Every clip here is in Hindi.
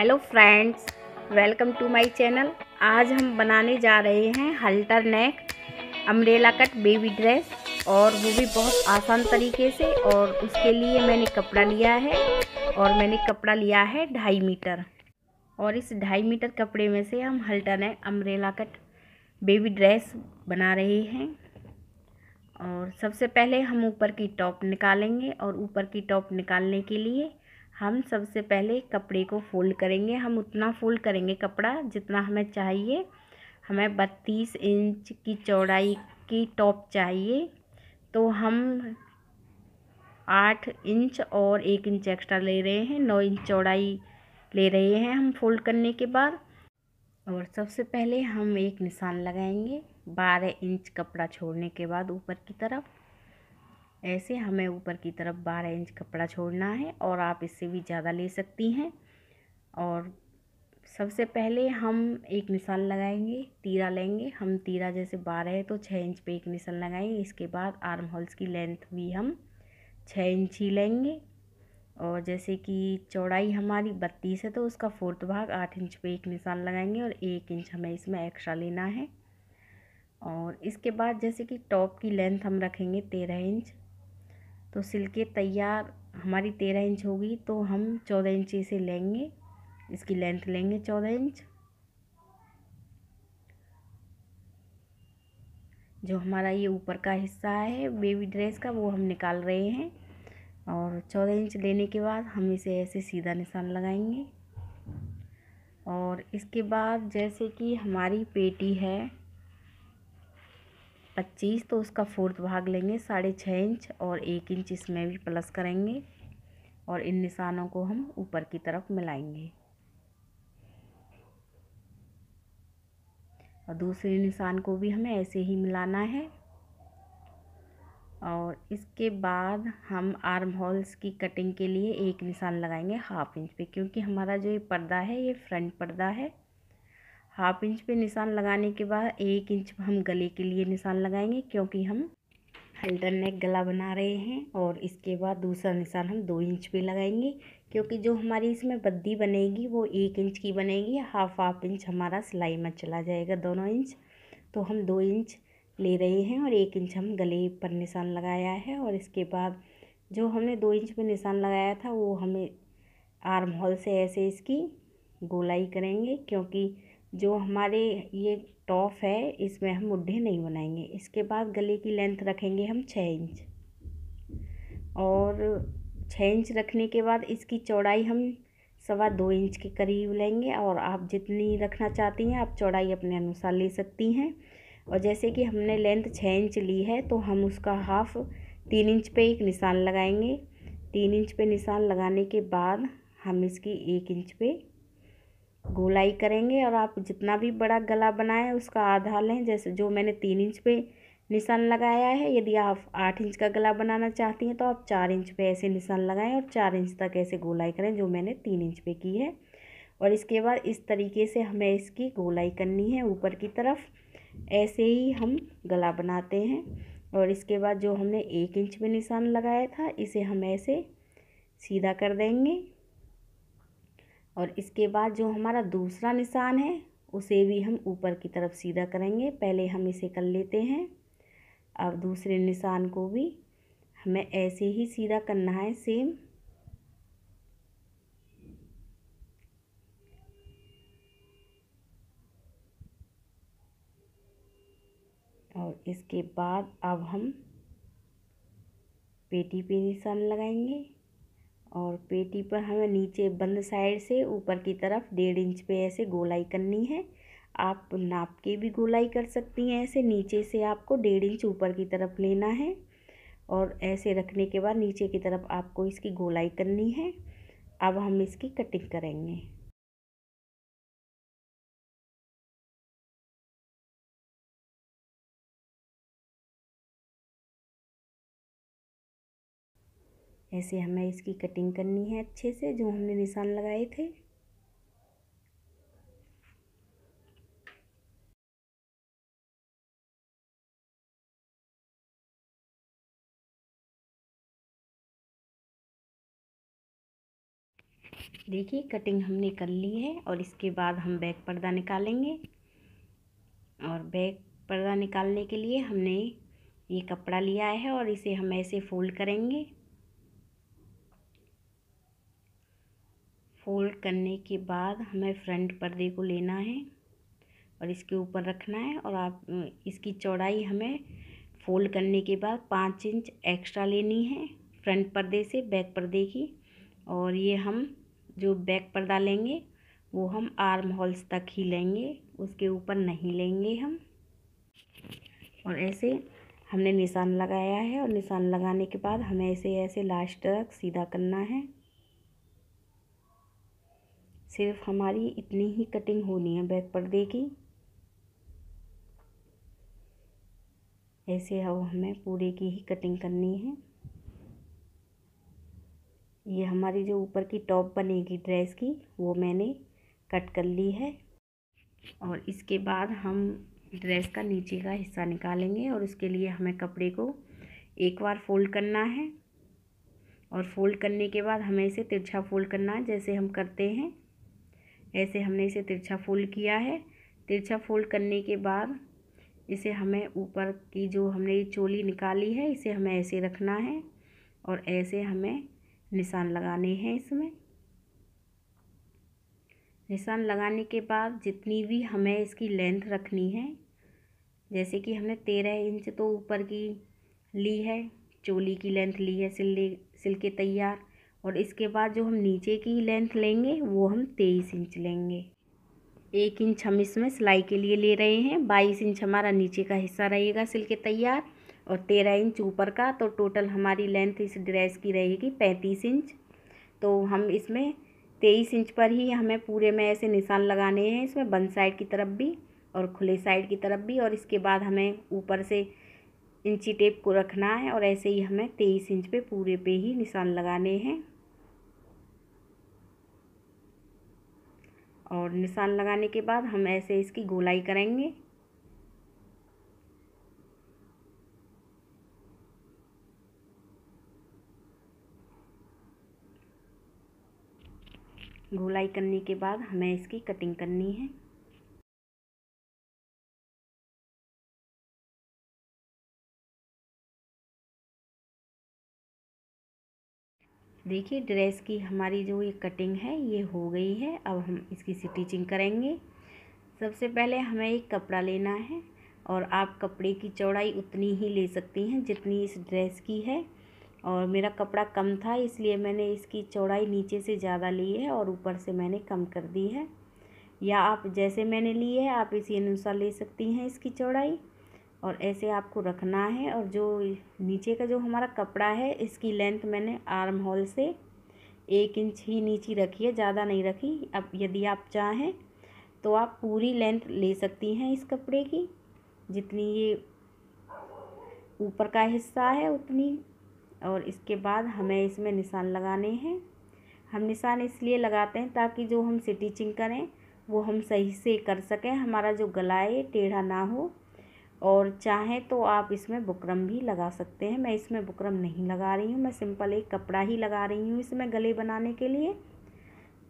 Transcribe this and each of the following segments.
hello friends welcome to my channel आज हम बनाने जा रहे हैं halter neck umbrella cut baby dress और वो भी बहुत आसान तरीके से और उसके लिए मैंने कपड़ा लिया है और मैंने कपड़ा लिया है ढाई मीटर और इस ढाई मीटर कपड़े में से हम halter neck umbrella cut baby dress बना रहे हैं और सबसे पहले हम ऊपर की टॉप निकालेंगे और ऊपर की टॉप निकालने के लिए हम सबसे पहले कपड़े को फ़ोल्ड करेंगे हम उतना फ़ोल्ड करेंगे कपड़ा जितना हमें चाहिए हमें बत्तीस इंच की चौड़ाई की टॉप चाहिए तो हम आठ इंच और एक इंच एक्स्ट्रा ले रहे हैं नौ इंच चौड़ाई ले रहे हैं हम फोल्ड करने के बाद और सबसे पहले हम एक निशान लगाएंगे बारह इंच कपड़ा छोड़ने के बाद ऊपर की तरफ ऐसे हमें ऊपर की तरफ बारह इंच कपड़ा छोड़ना है और आप इससे भी ज़्यादा ले सकती हैं और सबसे पहले हम एक निशान लगाएंगे तीरा लेंगे हम तीरा जैसे बारह है तो छः इंच पे एक निशान लगाएंगे इसके बाद आर्म होल्स की लेंथ भी हम छः इंच ही लेंगे और जैसे कि चौड़ाई हमारी बत्तीस है तो उसका फोर्थ भाग आठ इंच पे एक निशान लगाएंगे और एक इंच हमें इसमें एक्स्ट्रा लेना है और इसके बाद जैसे कि टॉप की लेंथ हम रखेंगे तेरह इंच तो सिल के तैयार हमारी तेरह इंच होगी तो हम चौदह इंच इसे लेंगे इसकी लेंथ लेंगे चौदह इंच जो हमारा ये ऊपर का हिस्सा है बेबी ड्रेस का वो हम निकाल रहे हैं और चौदह इंच लेने के बाद हम इसे ऐसे सीधा निशान लगाएंगे और इसके बाद जैसे कि हमारी पेटी है पच्चीस तो उसका फोर्थ भाग लेंगे साढ़े छः इंच और एक इंच इसमें भी प्लस करेंगे और इन निशानों को हम ऊपर की तरफ मिलाएंगे और दूसरे निशान को भी हमें ऐसे ही मिलाना है और इसके बाद हम आर्म होल्स की कटिंग के लिए एक निशान लगाएंगे हाफ इंच पे क्योंकि हमारा जो ये पर्दा है ये फ्रंट पर्दा है हाफ इंच पे निशान लगाने के बाद एक इंच हम गले के लिए निशान लगाएंगे क्योंकि हम हल्टर नेक गला बना रहे हैं और इसके बाद दूसरा निशान हम दो इंच पे लगाएंगे क्योंकि जो हमारी इसमें बद्दी बनेगी वो एक इंच की बनेगी हाफ हाफ इंच हमारा सिलाई में चला जाएगा दोनों इंच तो हम दो इंच ले रहे हैं और एक इंच हम गले पर निशान लगाया है और इसके बाद जो हमने दो इंच पर निशान लगाया था वो हमें आर्म होल से ऐसे इसकी गोलाई करेंगे क्योंकि जो हमारे ये टॉप है इसमें हम मुड्ढे नहीं बनाएंगे इसके बाद गले की लेंथ रखेंगे हम छः इंच और छः इंच रखने के बाद इसकी चौड़ाई हम सवा दो इंच के करीब लेंगे और आप जितनी रखना चाहती हैं आप चौड़ाई अपने अनुसार ले सकती हैं और जैसे कि हमने लेंथ छः इंच ली है तो हम उसका हाफ तीन इंच पे एक निशान लगाएंगे तीन इंच पे निशान लगाने के बाद हम इसकी एक इंच पे गोलाई करेंगे और आप जितना भी बड़ा गला बनाएं उसका आधा लें जैसे जो मैंने तीन इंच पे निशान लगाया है यदि आप आठ इंच का गला बनाना चाहती हैं तो आप चार इंच पे ऐसे निशान लगाएं और चार इंच तक ऐसे गोलाई करें जो मैंने तीन इंच पे की है और इसके बाद इस तरीके से हमें इसकी गोलाई करनी है ऊपर की तरफ ऐसे ही हम गला बनाते हैं और इसके बाद जो हमने एक इंच पर निशान लगाया था इसे हम ऐसे सीधा कर देंगे और इसके बाद जो हमारा दूसरा निशान है उसे भी हम ऊपर की तरफ सीधा करेंगे पहले हम इसे कर लेते हैं अब दूसरे निशान को भी हमें ऐसे ही सीधा करना है सेम और इसके बाद अब हम पेटी पे निशान लगाएंगे और पेटी पर हमें नीचे बंद साइड से ऊपर की तरफ डेढ़ इंच पे ऐसे गोलाई करनी है आप नाप के भी गोलाई कर सकती हैं ऐसे नीचे से आपको डेढ़ इंच ऊपर की तरफ लेना है और ऐसे रखने के बाद नीचे की तरफ आपको इसकी गोलाई करनी है अब हम इसकी कटिंग करेंगे ऐसे हमें इसकी कटिंग करनी है अच्छे से जो हमने निशान लगाए थे देखिए कटिंग हमने कर ली है और इसके बाद हम बैक पर्दा निकालेंगे और बैक पर्दा निकालने के लिए हमने ये कपड़ा लिया है और इसे हम ऐसे फोल्ड करेंगे फोल्ड करने के बाद हमें फ्रंट पर्दे को लेना है और इसके ऊपर रखना है और आप इसकी चौड़ाई हमें फोल्ड करने के बाद पाँच इंच एक्स्ट्रा लेनी है फ्रंट पर्दे से बैक पर्दे की और ये हम जो बैक पर्दा लेंगे वो हम आर्म हॉल्स तक ही लेंगे उसके ऊपर नहीं लेंगे हम और ऐसे हमने निशान लगाया है और निशान लगाने के बाद हमें ऐसे ऐसे लास्ट तक सीधा करना है सिर्फ हमारी इतनी ही कटिंग होनी है बैक पर्दे की ऐसे अब हमें पूरे की ही कटिंग करनी है ये हमारी जो ऊपर की टॉप बनेगी ड्रेस की वो मैंने कट कर ली है और इसके बाद हम ड्रेस का नीचे का हिस्सा निकालेंगे और उसके लिए हमें कपड़े को एक बार फोल्ड करना है और फोल्ड करने के बाद हमें इसे तिरछा फोल्ड करना है जैसे हम करते हैं ऐसे हमने इसे तिरछा फोल्ड किया है तिरछा फोल्ड करने के बाद इसे हमें ऊपर की जो हमने ये चोली निकाली है इसे हमें ऐसे रखना है और ऐसे हमें निशान लगाने हैं इसमें निशान लगाने के बाद जितनी भी हमें इसकी लेंथ रखनी है जैसे कि हमने तेरह इंच तो ऊपर की ली है चोली की लेंथ ली है सिले सिल के तैयार और इसके बाद जो हम नीचे की लेंथ लेंगे वो हम तेईस इंच लेंगे एक इंच हम इसमें सिलाई के लिए ले रहे हैं बाईस इंच हमारा नीचे का हिस्सा रहेगा सिल के तैयार और तेरह इंच ऊपर का तो टोटल हमारी लेंथ इस ड्रेस की रहेगी पैंतीस इंच तो हम इसमें तेईस इंच पर ही हमें पूरे में ऐसे निशान लगाने हैं इसमें बन साइड की तरफ भी और खुले साइड की तरफ भी और इसके बाद हमें ऊपर से इंची टेप को रखना है और ऐसे ही हमें तेईस इंच पे पूरे पे ही निशान लगाने हैं और निशान लगाने के बाद हम ऐसे इसकी गोलाई करेंगे गोलाई करने के बाद हमें इसकी कटिंग करनी है देखिए ड्रेस की हमारी जो ये कटिंग है ये हो गई है अब हम इसकी स्टिचिंग करेंगे सबसे पहले हमें एक कपड़ा लेना है और आप कपड़े की चौड़ाई उतनी ही ले सकती हैं जितनी इस ड्रेस की है और मेरा कपड़ा कम था इसलिए मैंने इसकी चौड़ाई नीचे से ज़्यादा ली है और ऊपर से मैंने कम कर दी है या आप जैसे मैंने ली है आप इसी अनुसार ले सकती हैं इसकी चौड़ाई और ऐसे आपको रखना है और जो नीचे का जो हमारा कपड़ा है इसकी लेंथ मैंने आर्म होल से एक इंच ही नीचे रखी है ज़्यादा नहीं रखी अब यदि आप चाहें तो आप पूरी लेंथ ले सकती हैं इस कपड़े की जितनी ये ऊपर का हिस्सा है उतनी और इसके बाद हमें इसमें निशान लगाने हैं हम निशान इसलिए लगाते हैं ताकि जो हम स्टिचिंग करें वो हम सही से कर सकें हमारा जो गला है टेढ़ा ना हो और चाहें तो आप इसमें बुकरम भी लगा सकते हैं मैं इसमें बुकरम नहीं लगा रही हूँ मैं सिंपल एक कपड़ा ही लगा रही हूँ इसमें गले बनाने के लिए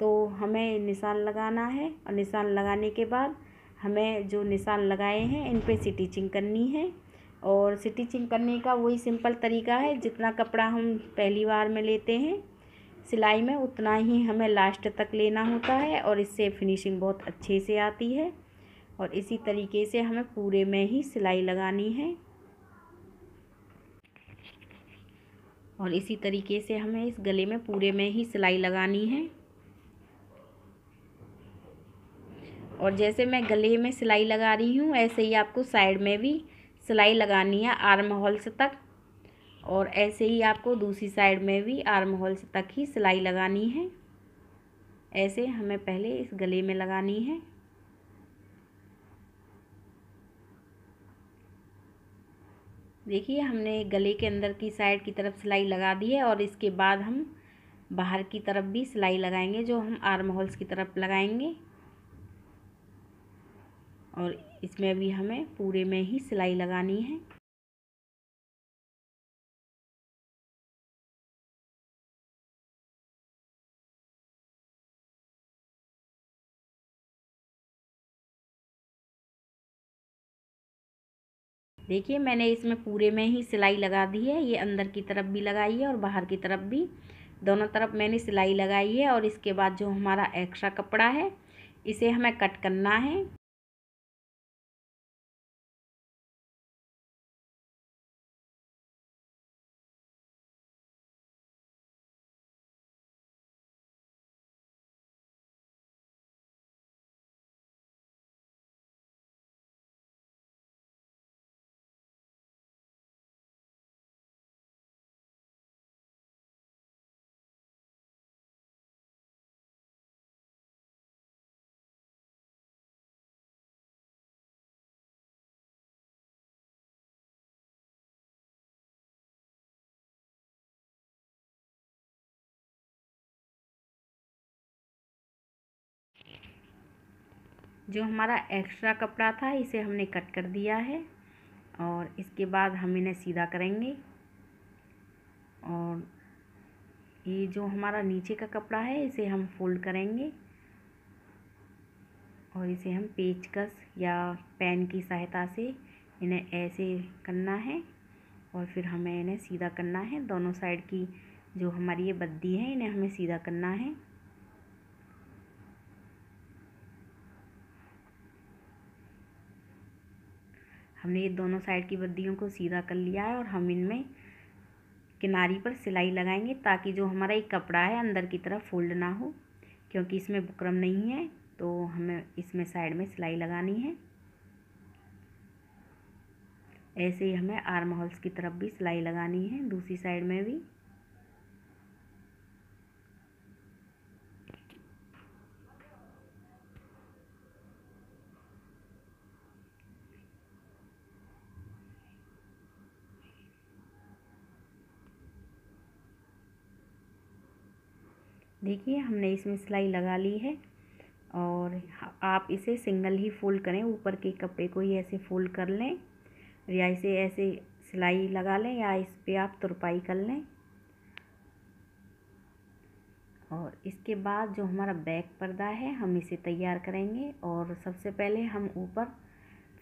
तो हमें निशान लगाना है और निशान लगाने के बाद हमें जो निशान लगाए हैं इन पर स्टिचिंग करनी है और स्टिचिंग करने का वही सिंपल तरीका है जितना कपड़ा हम पहली बार में लेते हैं सिलाई में उतना ही हमें लास्ट तक लेना होता है और इससे फिनिशिंग बहुत अच्छे से आती है और इसी तरीके से हमें पूरे में ही सिलाई लगानी है और इसी तरीके से हमें इस गले में पूरे में ही सिलाई लगानी है और जैसे मैं गले में सिलाई लगा रही हूँ ऐसे ही आपको साइड में भी सिलाई लगानी है आर्म से तक और ऐसे ही आपको दूसरी साइड में भी आर्म से तक ही सिलाई लगानी है ऐसे हमें पहले इस गले में लगानी है देखिए हमने गले के अंदर की साइड की तरफ सिलाई लगा दी है और इसके बाद हम बाहर की तरफ भी सिलाई लगाएंगे जो हम आर्म होल्स की तरफ लगाएंगे और इसमें भी हमें पूरे में ही सिलाई लगानी है देखिए मैंने इसमें पूरे में ही सिलाई लगा दी है ये अंदर की तरफ भी लगाई है और बाहर की तरफ भी दोनों तरफ मैंने सिलाई लगाई है और इसके बाद जो हमारा एक्स्ट्रा कपड़ा है इसे हमें कट करना है जो हमारा एक्स्ट्रा कपड़ा था इसे हमने कट कर दिया है और इसके बाद हम इन्हें सीधा करेंगे और ये जो हमारा नीचे का कपड़ा है इसे हम फोल्ड करेंगे और इसे हम पेचकस या पेन की सहायता से इन्हें ऐसे करना है और फिर हमें इन्हें सीधा करना है दोनों साइड की जो हमारी ये बद्दी है इन्हें हमें सीधा करना है हमने दोनों साइड की बद्दियों को सीधा कर लिया है और हम इनमें किनारी पर सिलाई लगाएंगे ताकि जो हमारा एक कपड़ा है अंदर की तरफ फोल्ड ना हो क्योंकि इसमें बुकरम नहीं है तो हमें इसमें साइड में सिलाई लगानी है ऐसे ही हमें आर्म होल्स की तरफ भी सिलाई लगानी है दूसरी साइड में भी देखिए हमने इसमें सिलाई लगा ली है और आप इसे सिंगल ही फोल्ड करें ऊपर के कपड़े को ही ऐसे फोल्ड कर लें या इसे ऐसे सिलाई लगा लें या इस पर आप तुरपाई कर लें और इसके बाद जो हमारा बैक पर्दा है हम इसे तैयार करेंगे और सबसे पहले हम ऊपर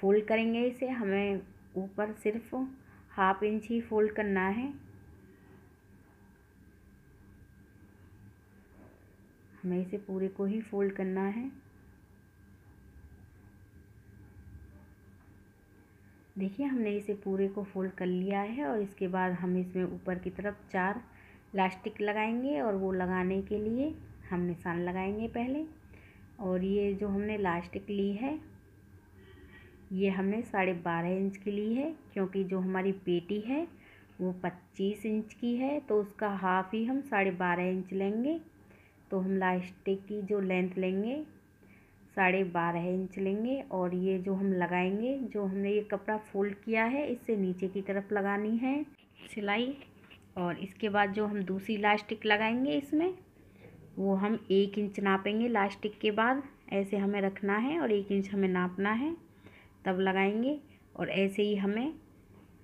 फोल्ड करेंगे इसे हमें ऊपर सिर्फ हाफ इंच ही फोल्ड करना है हमें इसे पूरे को ही फोल्ड करना है देखिए हमने इसे पूरे को फोल्ड कर लिया है और इसके बाद हम इसमें ऊपर की तरफ चार लास्टिक लगाएंगे और वो लगाने के लिए हम निशान लगाएंगे पहले और ये जो हमने लास्टिक ली है ये हमने साढ़े बारह इंच की ली है क्योंकि जो हमारी पेटी है वो पच्चीस इंच की है तो उसका हाफ़ ही हम साढ़े बारह इंच लेंगे तो हम लास्टिक की जो लेंथ लेंगे साढ़े बारह इंच लेंगे और ये जो हम लगाएंगे जो हमने ये कपड़ा फोल्ड किया है इससे नीचे की तरफ लगानी है सिलाई और इसके बाद जो हम दूसरी लास्टिक लगाएंगे इसमें वो हम एक इंच नापेंगे लास्टिक के बाद ऐसे हमें रखना है और एक इंच हमें नापना है तब लगाएंगे और ऐसे ही हमें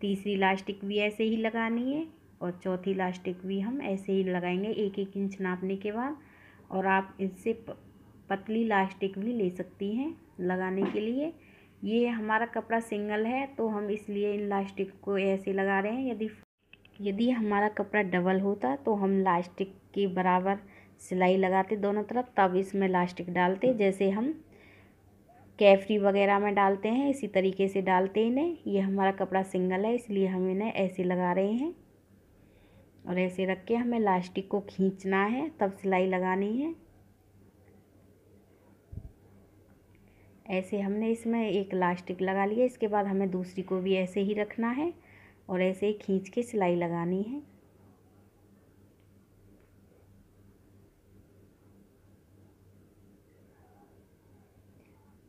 तीसरी लास्टिक भी ऐसे ही लगानी है और चौथी लास्टिक भी हम ऐसे ही लगाएंगे एक एक इंच नापने के बाद और आप इससे पतली लास्टिक भी ले सकती हैं लगाने के लिए ये हमारा कपड़ा सिंगल है तो हम इसलिए इन लास्टिक को ऐसे लगा रहे हैं यदि यदि हमारा कपड़ा डबल होता तो हम लास्टिक के बराबर सिलाई लगाते दोनों तरफ तब इसमें लास्टिक डालते जैसे हम कैफरी वगैरह में डालते हैं इसी तरीके से डालते इन्हें ये हमारा कपड़ा सिंगल है इसलिए हम इन्हें ऐसे लगा रहे हैं और ऐसे रख के हमें लास्टिक को खींचना है तब सिलाई लगानी है ऐसे हमने इसमें एक लास्टिक लगा लिया इसके बाद हमें दूसरी को भी ऐसे ही रखना है और ऐसे ही खींच के सिलाई लगानी है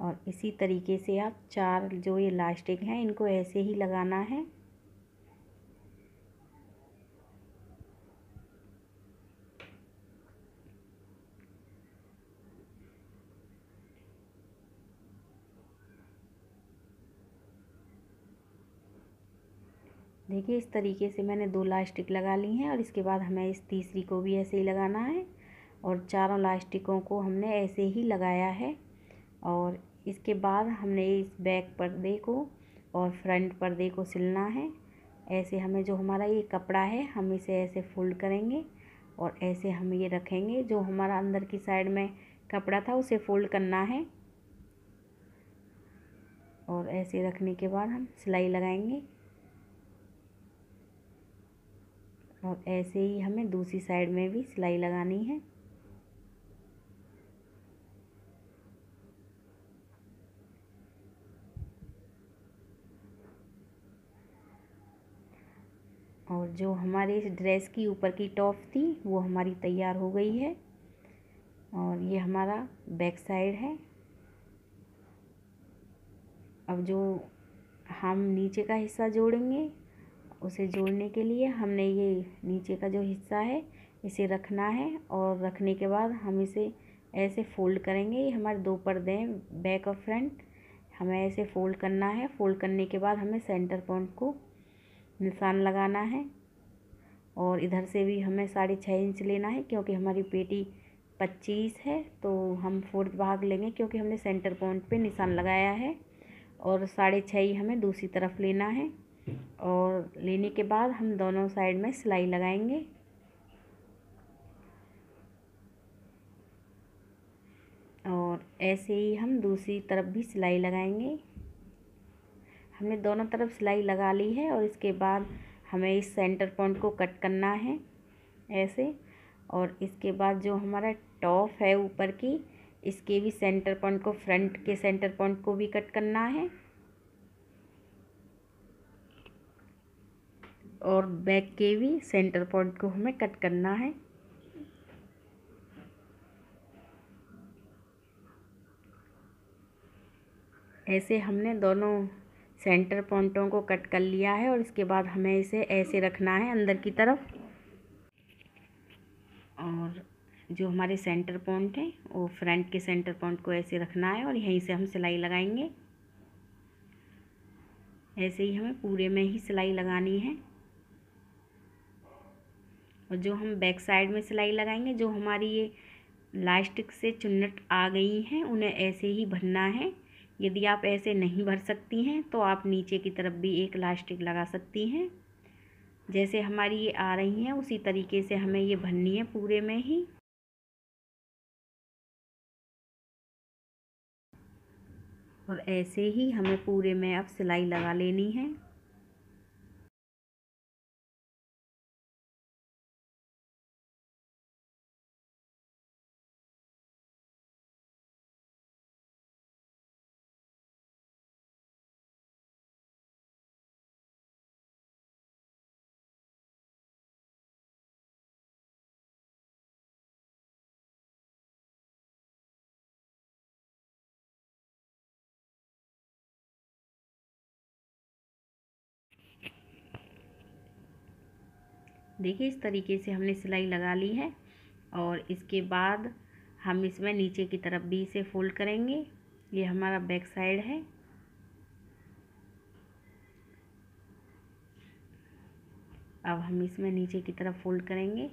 और इसी तरीके से आप चार जो ये लास्टिक हैं इनको ऐसे ही लगाना है देखिए इस तरीके से मैंने दो लास्टिक लगा ली हैं और इसके बाद हमें इस तीसरी को भी ऐसे ही लगाना है और चारों लास्टिकों को हमने ऐसे ही लगाया है और इसके बाद हमने इस बैक पर्दे को और फ्रंट पर्दे को सिलना है ऐसे हमें जो हमारा ये कपड़ा है हम इसे ऐसे फोल्ड करेंगे और ऐसे हम ये रखेंगे जो हमारा अंदर की साइड में कपड़ा था उसे फोल्ड करना है और ऐसे रखने के बाद हम सिलाई लगाएंगे और ऐसे ही हमें दूसरी साइड में भी सिलाई लगानी है और जो हमारे इस ड्रेस की ऊपर की टॉप थी वो हमारी तैयार हो गई है और ये हमारा बैक साइड है अब जो हम नीचे का हिस्सा जोड़ेंगे उसे जोड़ने के लिए हमने ये नीचे का जो हिस्सा है इसे रखना है और रखने के बाद हम इसे ऐसे फोल्ड करेंगे ये हमारे दो पर्दे हैं बैक और फ्रंट हमें ऐसे फोल्ड करना है फोल्ड करने के बाद हमें सेंटर पॉइंट को निशान लगाना है और इधर से भी हमें साढ़े छः इंच लेना है क्योंकि हमारी पेटी पच्चीस है तो हम फोर्थ भाग लेंगे क्योंकि हमने सेंटर पॉइंट पे निशान लगाया है और साढ़े छः ही हमें दूसरी तरफ लेना है और लेने के बाद हम दोनों साइड में सिलाई लगाएंगे और ऐसे ही हम दूसरी तरफ भी सिलाई लगाएंगे हमने दोनों तरफ सिलाई लगा ली है और इसके बाद हमें इस सेंटर पॉइंट को कट करना है ऐसे और इसके बाद जो हमारा टॉप है ऊपर की इसके भी सेंटर पॉइंट को फ्रंट के सेंटर पॉइंट को भी कट करना है और बैक के भी सेंटर पॉइंट को हमें कट करना है ऐसे हमने दोनों सेंटर पॉइंटों को कट कर लिया है और इसके बाद हमें इसे ऐसे रखना है अंदर की तरफ और जो हमारे सेंटर पॉइंट हैं वो फ्रंट के सेंटर पॉइंट को ऐसे रखना है और यहीं से हम सिलाई लगाएंगे ऐसे ही हमें पूरे में ही सिलाई लगानी है और जो हम बैक साइड में सिलाई लगाएंगे जो हमारी ये लास्टिक से चुन्नट आ गई हैं उन्हें ऐसे ही भरना है यदि आप ऐसे नहीं भर सकती हैं तो आप नीचे की तरफ भी एक लास्टिक लगा सकती हैं जैसे हमारी ये आ रही हैं उसी तरीके से हमें ये भरनी है पूरे में ही और ऐसे ही हमें पूरे में अब सिलाई लगा लेनी है देखिए इस तरीके से हमने सिलाई लगा ली है और इसके बाद हम इसमें नीचे की तरफ भी इसे फोल्ड करेंगे ये हमारा बैक साइड है अब हम इसमें नीचे की तरफ फोल्ड करेंगे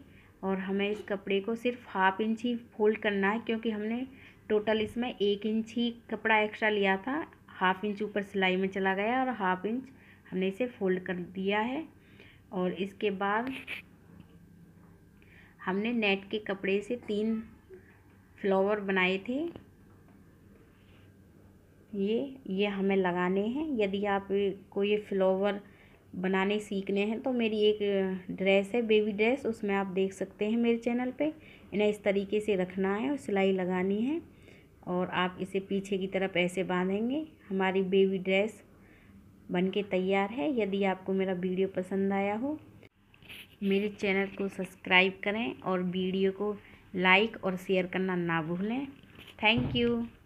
और हमें इस कपड़े को सिर्फ हाफ इंच ही फोल्ड करना है क्योंकि हमने टोटल इसमें एक इंच ही कपड़ा एक्स्ट्रा लिया था हाफ इंच ऊपर सिलाई में चला गया और हाफ इंच हमने इसे फोल्ड कर दिया है और इसके बाद हमने नेट के कपड़े से तीन फ्लावर बनाए थे ये ये हमें लगाने हैं यदि आप को ये फ्लावर बनाने सीखने हैं तो मेरी एक ड्रेस है बेबी ड्रेस उसमें आप देख सकते हैं मेरे चैनल पे इन्हें इस तरीके से रखना है और सिलाई लगानी है और आप इसे पीछे की तरफ ऐसे बांधेंगे हमारी बेबी ड्रेस बनके तैयार है यदि आपको मेरा वीडियो पसंद आया हो मेरे चैनल को सब्सक्राइब करें और वीडियो को लाइक और शेयर करना ना भूलें थैंक यू